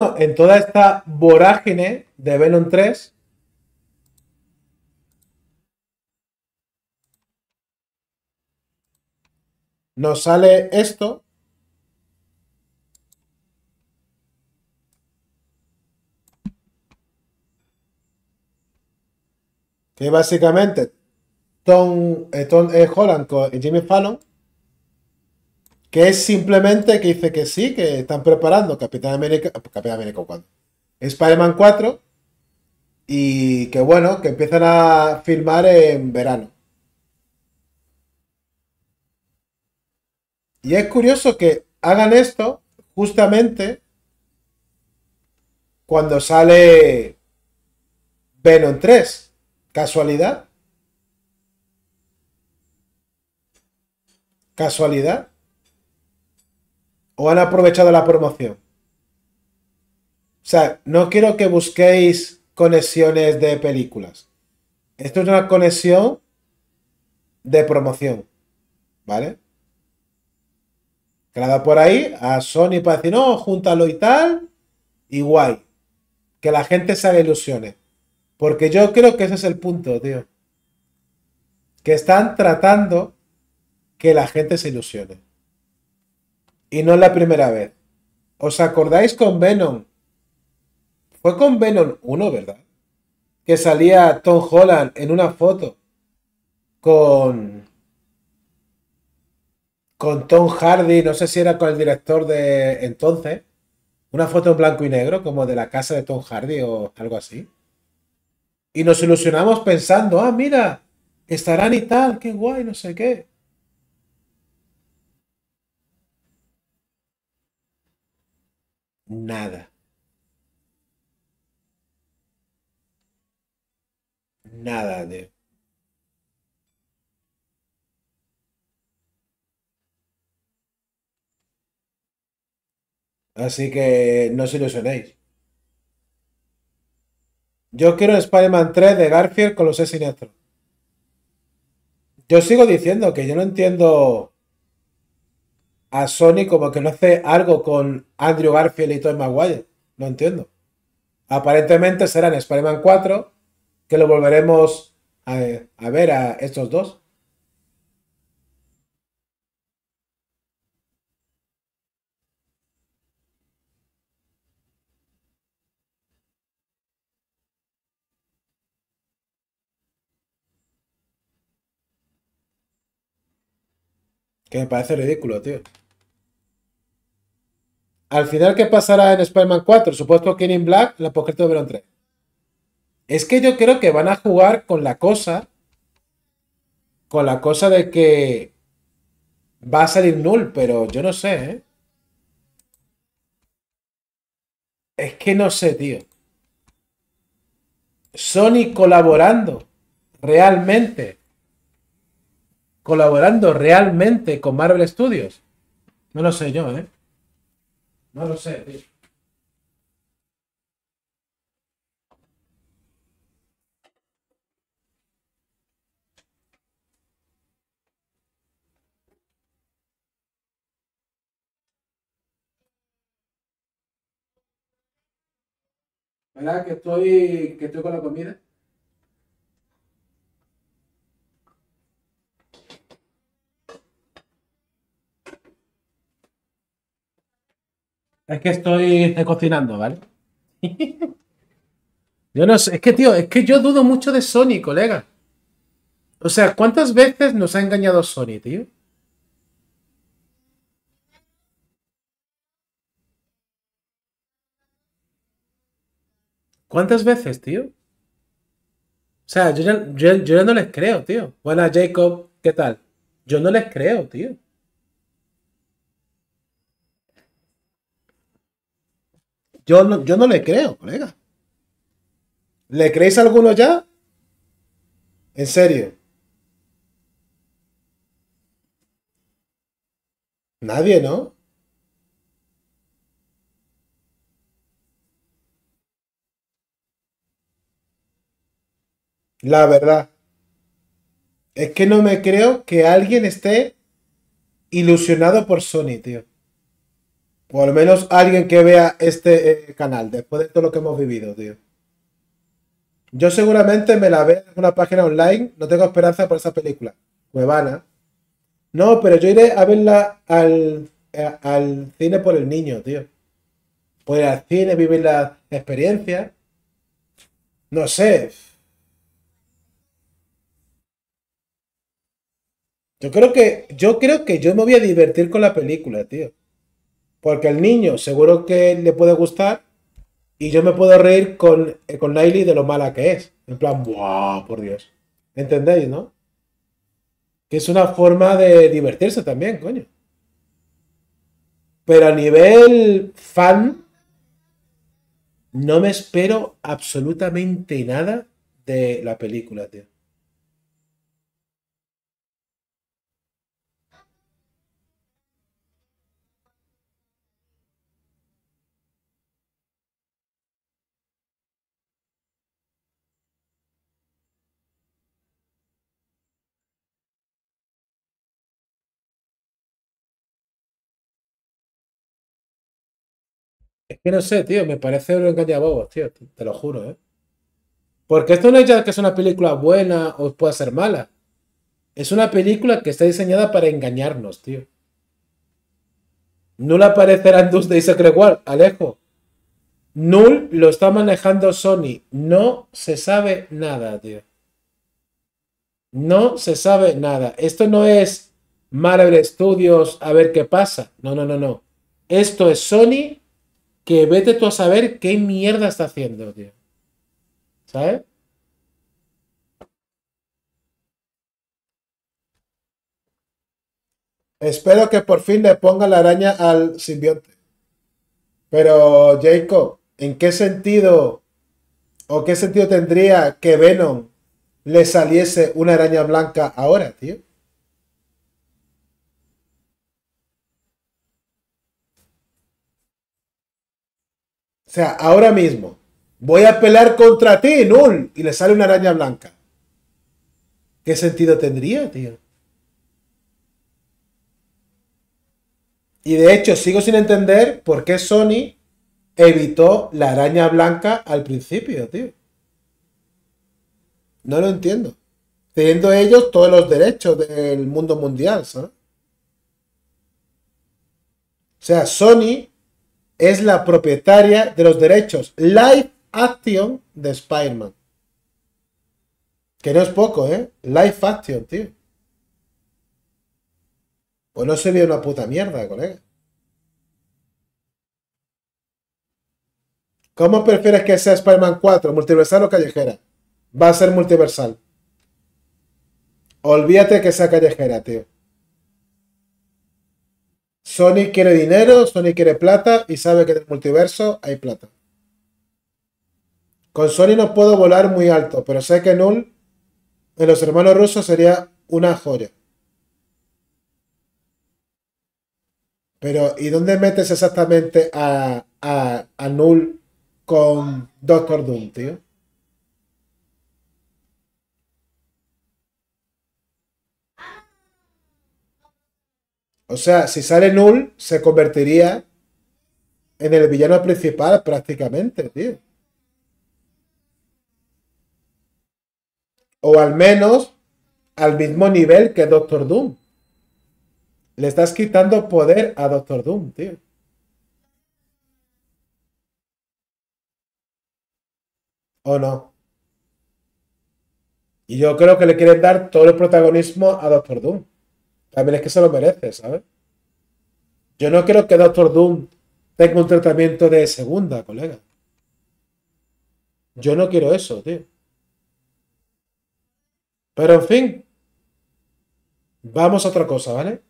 en toda esta vorágine de Venom 3, nos sale esto. Que básicamente Tom, eh, Tom eh, Holland y Jimmy Fallon que es simplemente que dice que sí, que están preparando Capitán América, Capitán América cuando Spider-Man 4 y que bueno, que empiezan a filmar en verano. Y es curioso que hagan esto justamente cuando sale Venom 3. ¿Casualidad? ¿Casualidad? o han aprovechado la promoción. O sea, no quiero que busquéis conexiones de películas. Esto es una conexión de promoción. ¿Vale? Que la da por ahí a Sony para decir, no, júntalo y tal. Y guay. Que la gente se ilusione. ilusiones. Porque yo creo que ese es el punto, tío. Que están tratando que la gente se ilusione. Y no es la primera vez. ¿Os acordáis con Venom? Fue con Venom 1, ¿verdad? Que salía Tom Holland en una foto con. con Tom Hardy, no sé si era con el director de entonces. Una foto en blanco y negro, como de la casa de Tom Hardy o algo así. Y nos ilusionamos pensando, ah, mira, estarán y tal, qué guay, no sé qué. nada. Nada de... Así que no os ilusionéis. Yo quiero Spider-Man 3 de Garfield con los E siniestros. Yo sigo diciendo que yo no entiendo a Sony como que no hace algo con Andrew Garfield y Tom Maguire. No entiendo. Aparentemente serán Spider-Man 4, que lo volveremos a, a ver a estos dos. Que me parece ridículo, tío. Al final, ¿qué pasará en Spider-Man 4? Supuesto que en Black, la apócrifo de Verón 3. Es que yo creo que van a jugar con la cosa. Con la cosa de que va a salir null, pero yo no sé, ¿eh? Es que no sé, tío. Sony colaborando realmente. Colaborando realmente con Marvel Studios. No lo sé yo, ¿eh? No lo sé, ¿Verdad que estoy, que estoy con la comida? Es que estoy cocinando, ¿vale? yo no sé, es que tío, es que yo dudo mucho de Sony, colega. O sea, ¿cuántas veces nos ha engañado Sony, tío? ¿Cuántas veces, tío? O sea, yo ya, no les creo, tío. Hola Jacob, ¿qué tal? Yo no les creo, tío. Yo no, yo no le creo, colega. ¿Le creéis a alguno ya? En serio. Nadie, ¿no? La verdad. Es que no me creo que alguien esté ilusionado por Sony, tío. O al menos alguien que vea este eh, canal después de todo lo que hemos vivido, tío. Yo seguramente me la veo en una página online. No tengo esperanza por esa película. Huevana No, pero yo iré a verla al, eh, cine por el niño, tío. Puedo ir al cine, vivir la experiencia. No sé. Yo creo que yo creo que yo me voy a divertir con la película, tío. Porque al niño seguro que le puede gustar y yo me puedo reír con, eh, con de lo mala que es. En plan, ¡buah! Por Dios. ¿Entendéis, no? Que es una forma de divertirse también, coño. Pero a nivel fan, no me espero absolutamente nada de la película, tío. Es que no sé, tío, me parece un engañabobos, tío, te lo juro, ¿eh? Porque esto no es ya que es una película buena o pueda ser mala. Es una película que está diseñada para engañarnos, tío. Null aparecerá en de Secret War, Alejo. Null lo está manejando Sony. No se sabe nada, tío. No se sabe nada. Esto no es Marvel Studios a ver qué pasa. No, no, no, no. Esto es Sony que vete tú a saber qué mierda está haciendo, tío. ¿Sabes? Espero que por fin le ponga la araña al simbionte. Pero, Jacob, ¿en qué sentido o qué sentido tendría que Venom le saliese una araña blanca ahora, tío? sea, ahora mismo, voy a pelear contra ti, Null, y le sale una araña blanca. ¿Qué sentido tendría, tío? Y de hecho, sigo sin entender por qué Sony evitó la araña blanca al principio, tío. No lo entiendo. Teniendo ellos todos los derechos del mundo mundial, ¿sabes? O sea, Sony es la propietaria de los derechos live action de Spider-Man. Que no es poco, ¿eh? Live action, tío. Pues no sería una puta mierda, colega. ¿Cómo prefieres que sea Spider-Man 4? ¿Multiversal o callejera? Va a ser multiversal. Olvídate que sea callejera, tío. Sony quiere dinero, Sony quiere plata y sabe que en el multiverso hay plata. Con Sony no puedo volar muy alto, pero sé que Null de los hermanos rusos sería una joya. Pero, ¿y dónde metes exactamente a, Null con Doctor Doom, tío? O sea, si sale Null, se convertiría en el villano principal prácticamente, tío. O al menos al mismo nivel que Doctor Doom. Le estás quitando poder a Doctor Doom, tío. ¿O no? Y yo creo que le quieren dar todo el protagonismo a Doctor Doom también es que se lo merece, ¿sabes? Yo no quiero que Doctor Doom tenga un tratamiento de segunda, colega. Yo no quiero eso, tío. Pero en fin, vamos a otra cosa, ¿vale?